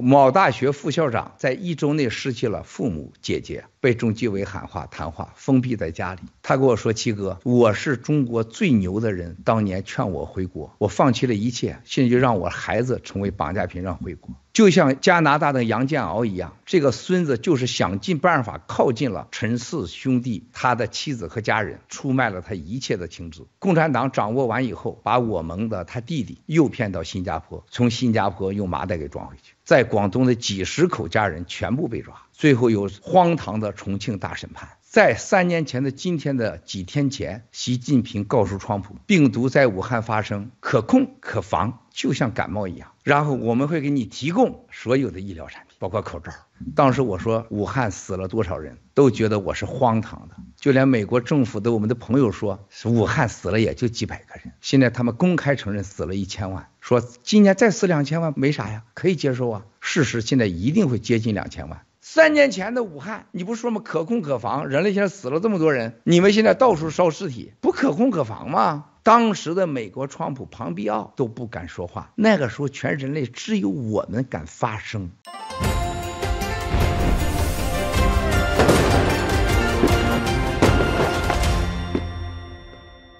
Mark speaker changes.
Speaker 1: 某大学副校长在一周内失去了父母、姐姐。被中纪委喊话、谈话，封闭在家里。他跟我说：“七哥，我是中国最牛的人。当年劝我回国，我放弃了一切。现在就让我孩子成为绑架品，让回国，就像加拿大的杨建敖一样。这个孙子就是想尽办法靠近了陈氏兄弟，他的妻子和家人，出卖了他一切的情资。共产党掌握完以后，把我们的他弟弟诱骗到新加坡，从新加坡用麻袋给装回去，在广东的几十口家人全部被抓。”最后有荒唐的重庆大审判。在三年前的今天的几天前，习近平告诉川普，病毒在武汉发生，可控可防，就像感冒一样。然后我们会给你提供所有的医疗产品，包括口罩。当时我说武汉死了多少人，都觉得我是荒唐的。就连美国政府的我们的朋友说，武汉死了也就几百个人。现在他们公开承认死了一千万，说今年再死两千万没啥呀，可以接受啊。事实现在一定会接近两千万。三年前的武汉，你不说吗？可控可防。人类现在死了这么多人，你们现在到处烧尸体，不可控可防吗？当时的美国川普、庞佩奥都不敢说话，那个时候全人类只有我们敢发声。